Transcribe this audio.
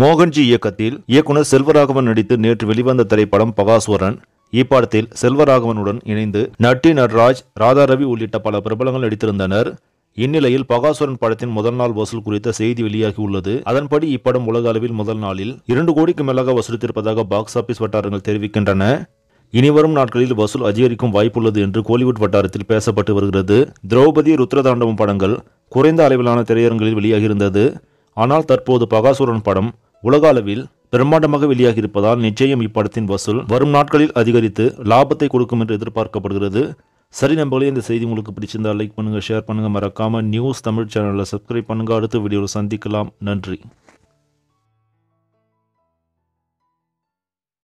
மோகன்ஜி இயக்கத்தில் இயக்குனர் செல்வராகவன் நடித்து நேற்று வெளிவந்த திரைப்படம் பகாசுவரன் இப்படத்தில் செல்வராகவனுடன் இணைந்து நட்டி நட்ராஜ் ராதாரவி உள்ளிட்ட பல பிரபலங்கள் நடித்திருந்தனர் இந்நிலையில் பகாசுரன் படத்தின் முதல் நாள் வசூல் குறித்த செய்தி வெளியாகி உள்ளது அதன்படி இப்படம் உலக அளவில் முதல் நாளில் இரண்டு கோடிக்கு மேலாக வசூலித்திருப்பதாக பாக்ஸ் ஆபீஸ் வட்டாரங்கள் தெரிவிக்கின்றன இனிவரும் நாட்களில் வசூல் அதிகரிக்கும் வாய்ப்புள்ளது என்று கோலிவுட் வட்டாரத்தில் பேசப்பட்டு வருகிறது திரௌபதி ருத்ரதாண்டவம் படங்கள் குறைந்த அளவிலான திரையரங்களில் வெளியாகியிருந்தது ஆனால் தற்போது பகாசுரன் படம் உலக அளவில் பிரம்மாண்டமாக வெளியாகி இருப்பதால் நிச்சயம் இப்படத்தின் வசூல் வரும் நாட்களில் அதிகரித்து லாபத்தை கொடுக்கும் என்று எதிர்பார்க்கப்படுகிறது சரி நம்பளே இந்த செய்தி உங்களுக்கு பிடிச்சிருந்தால் லைக் பண்ணுங்கள் ஷேர் பண்ணுங்கள் மறக்காமல் நியூஸ் தமிழ் சேனலில் சப்ஸ்கிரைப் பண்ணுங்கள் அடுத்த வீடியோவில் சந்திக்கலாம் நன்றி